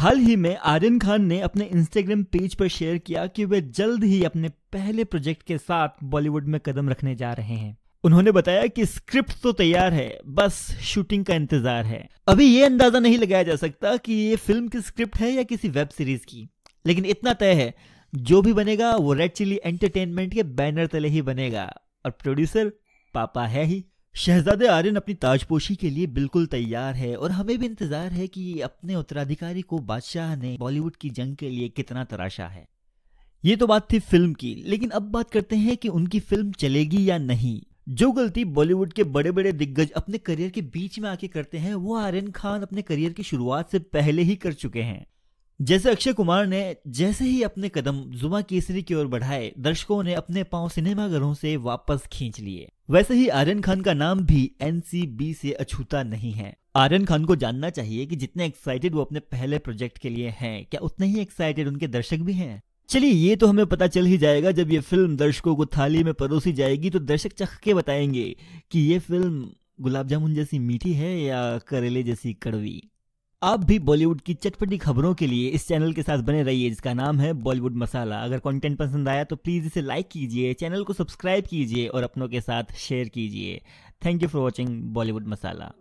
हाल ही में आर्यन खान ने अपने इंस्टाग्राम पेज पर शेयर किया कि वे जल्द ही अपने पहले प्रोजेक्ट के साथ बॉलीवुड में कदम रखने जा रहे हैं उन्होंने बताया कि स्क्रिप्ट तो तैयार है बस शूटिंग का इंतजार है अभी ये अंदाजा नहीं लगाया जा सकता कि ये फिल्म की स्क्रिप्ट है या किसी वेब सीरीज की लेकिन इतना तय है जो भी बनेगा वो रेड चिली एंटरटेनमेंट के बैनर तले ही बनेगा और प्रोड्यूसर पापा है ही शहजादे आर्यन अपनी ताजपोशी के लिए बिल्कुल तैयार है और हमें भी इंतजार है कि अपने उत्तराधिकारी को बादशाह ने बॉलीवुड की जंग के लिए कितना तराशा है ये तो बात थी फिल्म की लेकिन अब बात करते हैं कि उनकी फिल्म चलेगी या नहीं जो गलती बॉलीवुड के बड़े बड़े दिग्गज अपने करियर के बीच में आके करते हैं वो आर्यन खान अपने करियर की शुरुआत से पहले ही कर चुके हैं जैसे अक्षय कुमार ने जैसे ही अपने कदम जुमा केसरी की ओर बढ़ाए दर्शकों ने अपने पांव सिनेमाघरों से वापस खींच लिए वैसे ही आर्यन खान का नाम भी एनसीबी से अछूता नहीं है आर्यन खान को जानना चाहिए कि जितने एक्साइटेड वो अपने पहले प्रोजेक्ट के लिए हैं क्या उतने ही एक्साइटेड उनके दर्शक भी हैं चलिए ये तो हमें पता चल ही जाएगा जब ये फिल्म दर्शकों को थाली में परोसी जाएगी तो दर्शक चख के बताएंगे कि ये फिल्म गुलाब जामुन जैसी मीठी है या करेले जैसी कड़वी आप भी बॉलीवुड की चटपटी खबरों के लिए इस चैनल के साथ बने रहिए जिसका नाम है बॉलीवुड मसाला अगर कंटेंट पसंद आया तो प्लीज़ इसे लाइक कीजिए चैनल को सब्सक्राइब कीजिए और अपनों के साथ शेयर कीजिए thank you for watching Bollywood masala